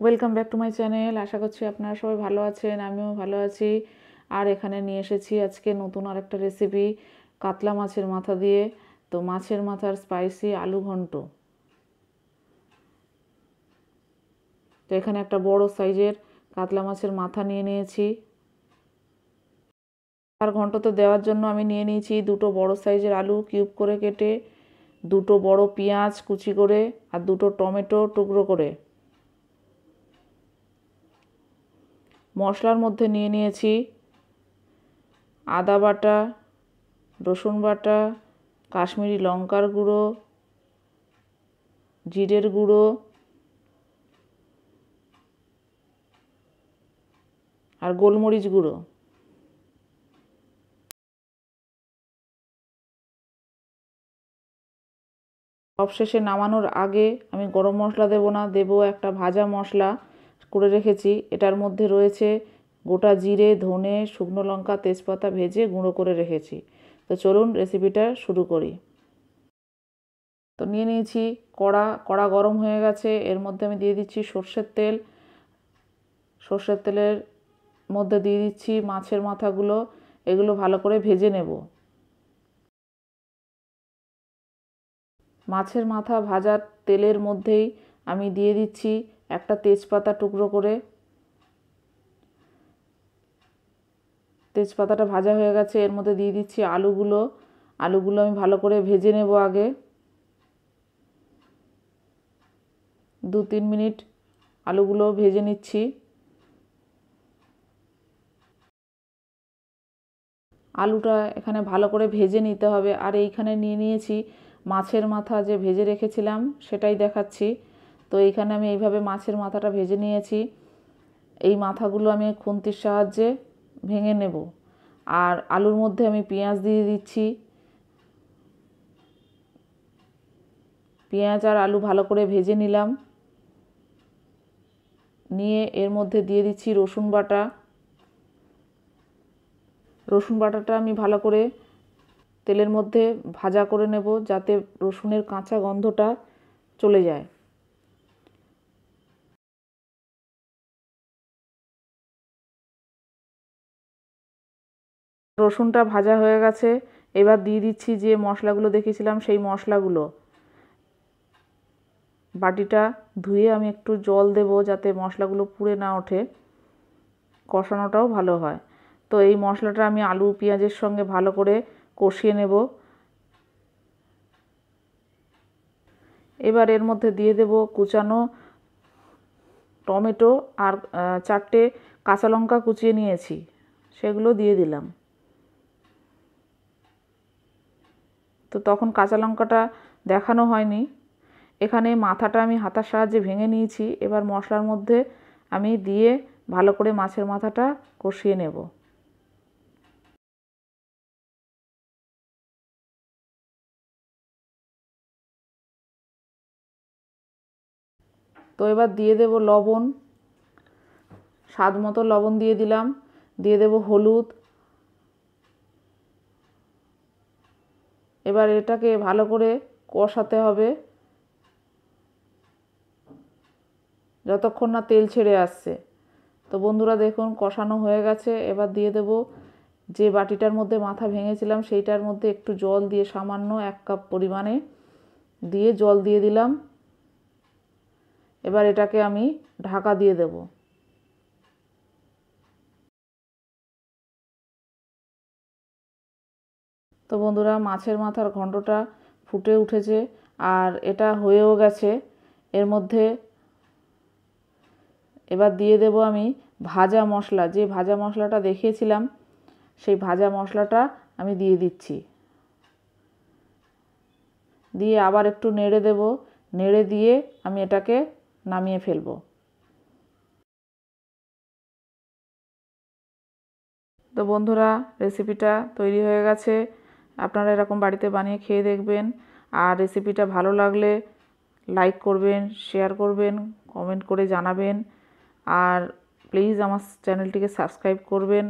welcome back to my channel আশা করছি আপনারা সবাই ভালো আছেন আমিও ভালো আছি আর এখানে নিয়ে এসেছি আজকে নতুন আরেকটা রেসিপি কাতলা মাছের মাথা দিয়ে তো মাছের মাথার স্পাইসি আলু ঘন্ট তো এখানে একটা বড় সাইজের কাতলা মাছের মাথা নিয়ে নিয়েছি আর ঘন্ট তো দেওয়ার জন্য আমি নিয়ে নিয়েছি দুটো বড় সাইজের আলু কিউব করে কেটে দুটো বড় পেঁয়াজ কুচি করে আর দুটো টমেটো টুকরো করে মশলার মধ্যে নিয়ে নিয়েছি আদা বাটা রসুন বাটা কাশ্মীরি লঙ্কার গুঁড়ো জিরের গুঁড়ো আর গোলমরিচ গুঁড়ো সবশেষে নামানোর আগে আমি গরম মশলা দেবো না দেবো একটা ভাজা মশলা করে রেখেছি এটার মধ্যে রয়েছে গোটা জিরে ধনে শুকনো লঙ্কা তেজপাতা ভেজে গুঁড়ো করে রেখেছি তো চলুন রেসিপিটা শুরু করি তো নিয়ে নিয়েছি কড়া কড়া গরম হয়ে গেছে এর মধ্যে আমি দিয়ে দিচ্ছি সর্ষের তেল সর্ষের তেলের মধ্যে দিয়ে দিচ্ছি মাছের মাথাগুলো এগুলো ভালো করে ভেজে নেব মাছের মাথা ভাজার তেলের মধ্যেই আমি দিয়ে দিচ্ছি একটা তেজপাতা টুকরো করে তেজপাতাটা ভাজা হয়ে গেছে এর মধ্যে দিয়ে দিচ্ছি আলুগুলো আলুগুলো আমি ভালো করে ভেজে নেব আগে দু তিন মিনিট আলুগুলো ভেজে নিচ্ছি আলুটা এখানে ভালো করে ভেজে নিতে হবে আর এইখানে নিয়ে নিয়েছি মাছের মাথা যে ভেজে রেখেছিলাম সেটাই দেখাচ্ছি তো এইখানে আমি এইভাবে মাছের মাথাটা ভেজে নিয়েছি এই মাথাগুলো আমি খুন্তির সাহায্যে ভেঙে নেব আর আলুর মধ্যে আমি পেঁয়াজ দিয়ে দিচ্ছি পেঁয়াজ আর আলু ভালো করে ভেজে নিলাম নিয়ে এর মধ্যে দিয়ে দিচ্ছি রসুন বাটা রসুন বাটাটা আমি ভালো করে তেলের মধ্যে ভাজা করে নেব যাতে রসুনের কাঁচা গন্ধটা চলে যায় রসুনটা ভাজা হয়ে গেছে এবার দিয়ে দিচ্ছি যে মশলাগুলো দেখেছিলাম সেই মশলাগুলো বাটিটা ধুয়ে আমি একটু জল দেব যাতে মশলাগুলো পুড়ে না ওঠে কষানোটাও ভালো হয় তো এই মশলাটা আমি আলু পেঁয়াজের সঙ্গে ভালো করে কষিয়ে নেব এবার এর মধ্যে দিয়ে দেব কুচানো টমেটো আর চারটে কাঁচা লঙ্কা কুচিয়ে নিয়েছি সেগুলো দিয়ে দিলাম তো তখন কাঁচা লঙ্কাটা দেখানো হয়নি এখানে মাথাটা আমি হাতার সাহায্যে ভেঙে নিয়েছি এবার মশলার মধ্যে আমি দিয়ে ভালো করে মাছের মাথাটা কষিয়ে নেব তো এবার দিয়ে দেব লবণ স্বাদ মতো লবণ দিয়ে দিলাম দিয়ে দেব হলুদ এবার এটাকে ভালো করে কষাতে হবে যতক্ষণ না তেল ছেড়ে আসছে তো বন্ধুরা দেখুন কষানো হয়ে গেছে এবার দিয়ে দেব যে বাটিটার মধ্যে মাথা ভেঙেছিলাম সেইটার মধ্যে একটু জল দিয়ে সামান্য এক কাপ পরিমাণে দিয়ে জল দিয়ে দিলাম এবার এটাকে আমি ঢাকা দিয়ে দেবো তো বন্ধুরা মাছের মাথার ঘণ্টটা ফুটে উঠেছে আর এটা হয়েও গেছে এর মধ্যে এবার দিয়ে দেব আমি ভাজা মশলা যে ভাজা মশলাটা দেখিয়েছিলাম সেই ভাজা মশলাটা আমি দিয়ে দিচ্ছি দিয়ে আবার একটু নেড়ে দেব নেড়ে দিয়ে আমি এটাকে নামিয়ে ফেলব তো বন্ধুরা রেসিপিটা তৈরি হয়ে গেছে আপনারা এরকম বাড়িতে বানিয়ে খেয়ে দেখবেন আর রেসিপিটা ভালো লাগলে লাইক করবেন শেয়ার করবেন কমেন্ট করে জানাবেন আর প্লিজ আমার চ্যানেলটিকে সাবস্ক্রাইব করবেন